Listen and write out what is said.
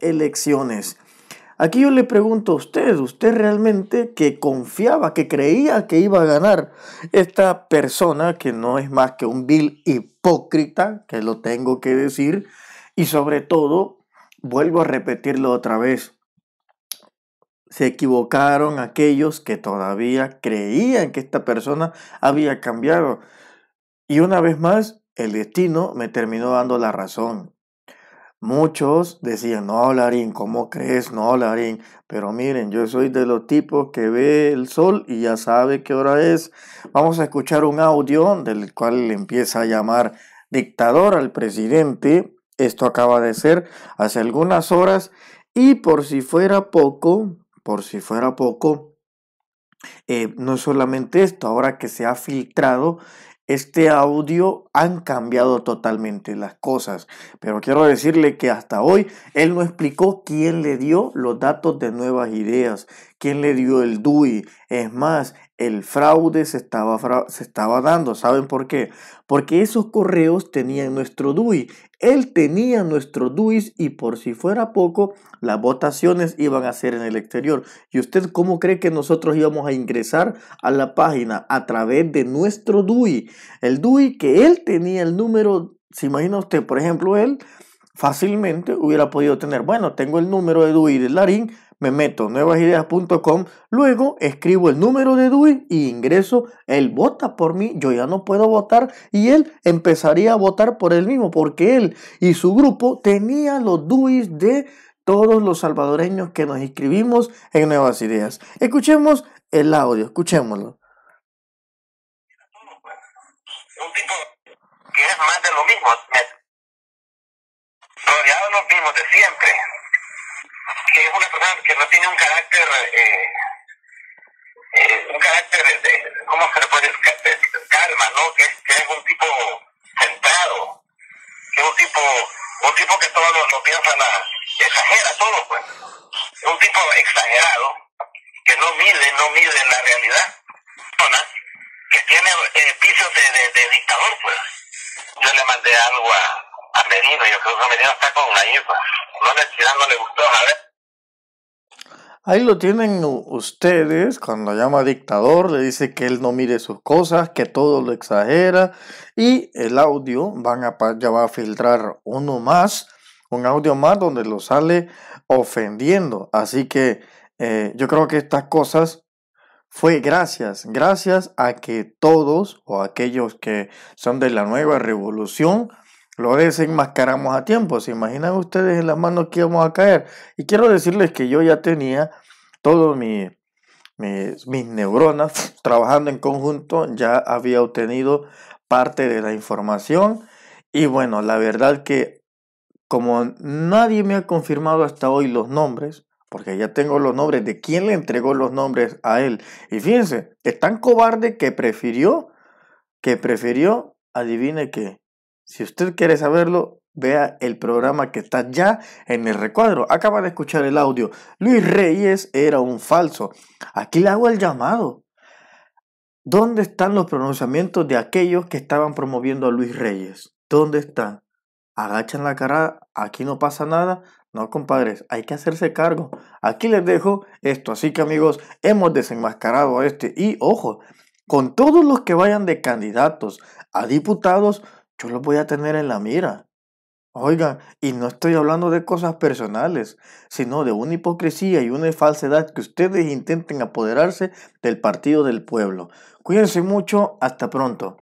elecciones. Aquí yo le pregunto a usted, ¿usted realmente que confiaba, que creía que iba a ganar esta persona que no es más que un vil hipócrita, que lo tengo que decir, y sobre todo, vuelvo a repetirlo otra vez, se equivocaron aquellos que todavía creían que esta persona había cambiado. Y una vez más, el destino me terminó dando la razón. Muchos decían, no, Larín, ¿cómo crees? No, Larín. Pero miren, yo soy de los tipos que ve el sol y ya sabe qué hora es. Vamos a escuchar un audio del cual empieza a llamar dictador al presidente. Esto acaba de ser hace algunas horas. Y por si fuera poco, por si fuera poco, eh, no solamente esto, ahora que se ha filtrado este audio han cambiado totalmente las cosas. Pero quiero decirle que hasta hoy él no explicó quién le dio los datos de nuevas ideas, quién le dio el DUI. Es más, el fraude se estaba, se estaba dando. ¿Saben por qué? Porque esos correos tenían nuestro DUI. Él tenía nuestro DUI y por si fuera poco, las votaciones iban a ser en el exterior. ¿Y usted cómo cree que nosotros íbamos a ingresar a la página a través de nuestro DUI? El DUI que él tenía, el número, se imagina usted, por ejemplo, él fácilmente hubiera podido tener, bueno, tengo el número de DUI de Larín, me meto NuevasIdeas.com luego escribo el número de DUI y ingreso, él vota por mí, yo ya no puedo votar y él empezaría a votar por él mismo porque él y su grupo tenía los DUIs de todos los salvadoreños que nos inscribimos en Nuevas Ideas. Escuchemos el audio, escuchémoslo. Un tipo que es más de lo mismo, de siempre es una persona que no tiene un carácter, eh, eh, un carácter, de, ¿cómo se le puede decir? Calma, ¿no? Que, es un tipo centrado, que es un tipo, un tipo que todo lo, piensan, piensa, exagera todo, pues. Es un tipo exagerado, que no mide, no mide la realidad. que tiene eh, vicios de, de, dictador, pues. Yo le mandé algo a, a Merino, yo creo que Medina está con la IFA. Pues. No le, no le gustó, a ver. Ahí lo tienen ustedes, cuando llama dictador, le dice que él no mire sus cosas, que todo lo exagera y el audio van a, ya va a filtrar uno más, un audio más donde lo sale ofendiendo. Así que eh, yo creo que estas cosas fue gracias, gracias a que todos o aquellos que son de la nueva revolución, lo desenmascaramos a tiempo. ¿Se imaginan ustedes en las manos que íbamos a caer? Y quiero decirles que yo ya tenía todos mi, mis, mis neuronas trabajando en conjunto, ya había obtenido parte de la información. Y bueno, la verdad que como nadie me ha confirmado hasta hoy los nombres, porque ya tengo los nombres de quién le entregó los nombres a él. Y fíjense, es tan cobarde que prefirió, que prefirió, adivine qué, si usted quiere saberlo, vea el programa que está ya en el recuadro. Acaba de escuchar el audio. Luis Reyes era un falso. Aquí le hago el llamado. ¿Dónde están los pronunciamientos de aquellos que estaban promoviendo a Luis Reyes? ¿Dónde están? Agachan la cara, aquí no pasa nada. No, compadres, hay que hacerse cargo. Aquí les dejo esto. Así que amigos, hemos desenmascarado a este. Y ojo, con todos los que vayan de candidatos a diputados, yo los voy a tener en la mira. Oigan, y no estoy hablando de cosas personales, sino de una hipocresía y una falsedad que ustedes intenten apoderarse del partido del pueblo. Cuídense mucho, hasta pronto.